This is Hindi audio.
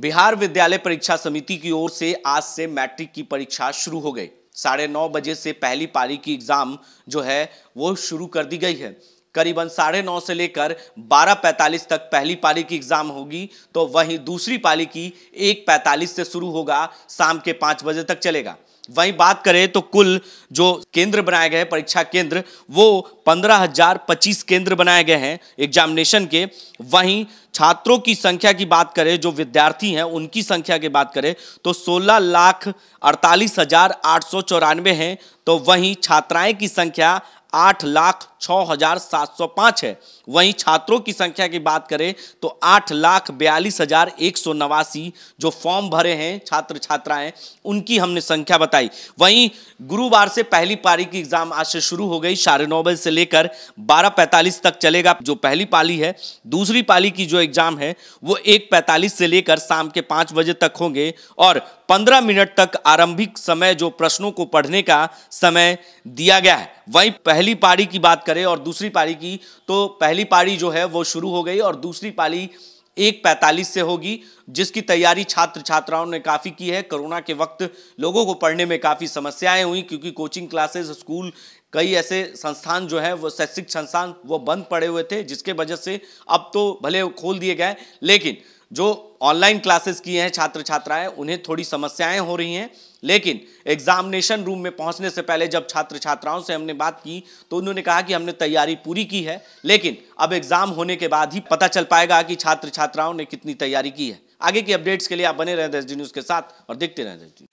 बिहार विद्यालय परीक्षा समिति की ओर से आज से मैट्रिक की परीक्षा शुरू हो गई साढ़े नौ बजे से पहली पारी की एग्जाम जो है वो शुरू कर दी गई है करीबन साढ़े नौ से लेकर बारह पैंतालीस तक पहली पारी की एग्जाम होगी तो वहीं दूसरी पारी की एक पैंतालीस से शुरू होगा शाम के पाँच बजे तक चलेगा वहीं बात करें तो कुल जो केंद्र बनाए गए परीक्षा केंद्र वो पंद्रह हजार पच्चीस केंद्र बनाए गए हैं एग्जामिनेशन के वहीं छात्रों की संख्या की बात करें जो विद्यार्थी हैं उनकी संख्या की बात करें तो सोलह लाख अड़तालीस हजार आठ सौ चौरानवे हैं तो वहीं छात्राएं की संख्या आठ लाख छः हजार सात सौ पाँच है वहीं छात्रों की संख्या की बात करें तो आठ लाख बयालीस हजार एक सौ नवासी जो फॉर्म भरे हैं छात्र छात्राएं उनकी हमने संख्या बताई वहीं गुरुवार से पहली पारी की एग्जाम आज से शुरू हो गई साढ़े नौ बजे से लेकर बारह पैंतालीस तक चलेगा जो पहली पाली है दूसरी पाली की जो एग्जाम है वो एक पैंतालीस से लेकर शाम के पाँच बजे तक होंगे और पंद्रह मिनट तक आरंभिक समय जो प्रश्नों को पढ़ने का समय दिया गया है वहीं पहली पारी की बात करें और दूसरी पारी की तो पहली पारी जो है वो शुरू हो गई और दूसरी पारी एक पैंतालीस से होगी जिसकी तैयारी छात्र छात्राओं ने काफ़ी की है कोरोना के वक्त लोगों को पढ़ने में काफ़ी समस्याएं हुई क्योंकि कोचिंग क्लासेस स्कूल कई ऐसे संस्थान जो हैं वो शैक्षिक संस्थान वो बंद पड़े हुए थे जिसके वजह से अब तो भले खोल दिए गए लेकिन जो ऑनलाइन क्लासेस किए हैं छात्र छात्राएं उन्हें थोड़ी समस्याएं हो रही हैं लेकिन एग्जामिनेशन रूम में पहुंचने से पहले जब छात्र छात्राओं से हमने बात की तो उन्होंने कहा कि हमने तैयारी पूरी की है लेकिन अब एग्जाम होने के बाद ही पता चल पाएगा कि छात्र छात्राओं ने कितनी तैयारी की है आगे की अपडेट्स के लिए आप बने रहें दस न्यूज़ के साथ और देखते रहें दस